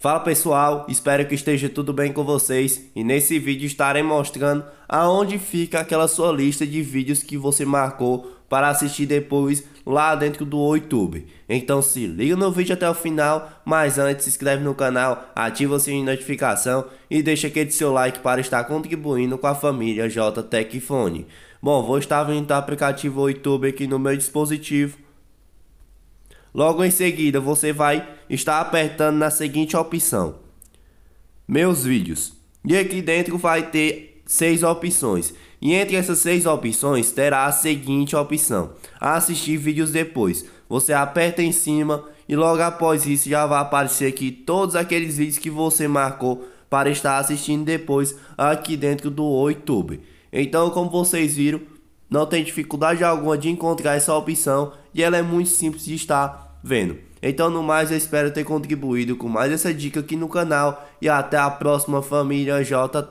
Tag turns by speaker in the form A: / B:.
A: Fala pessoal, espero que esteja tudo bem com vocês e nesse vídeo estarei mostrando aonde fica aquela sua lista de vídeos que você marcou para assistir depois lá dentro do YouTube. Então se liga no vídeo até o final, mas antes se inscreve no canal, ativa o sininho de notificação e deixa aquele seu like para estar contribuindo com a família JTech Bom, vou estar vindo o aplicativo YouTube aqui no meu dispositivo Logo em seguida, você vai estar apertando na seguinte opção: Meus vídeos. E aqui dentro vai ter seis opções. E entre essas seis opções terá a seguinte opção: assistir vídeos depois. Você aperta em cima e logo após isso já vai aparecer aqui todos aqueles vídeos que você marcou para estar assistindo depois aqui dentro do YouTube. Então, como vocês viram, não tem dificuldade alguma de encontrar essa opção e ela é muito simples de estar vendo. Então, no mais, eu espero ter contribuído com mais essa dica aqui no canal. E até a próxima, família J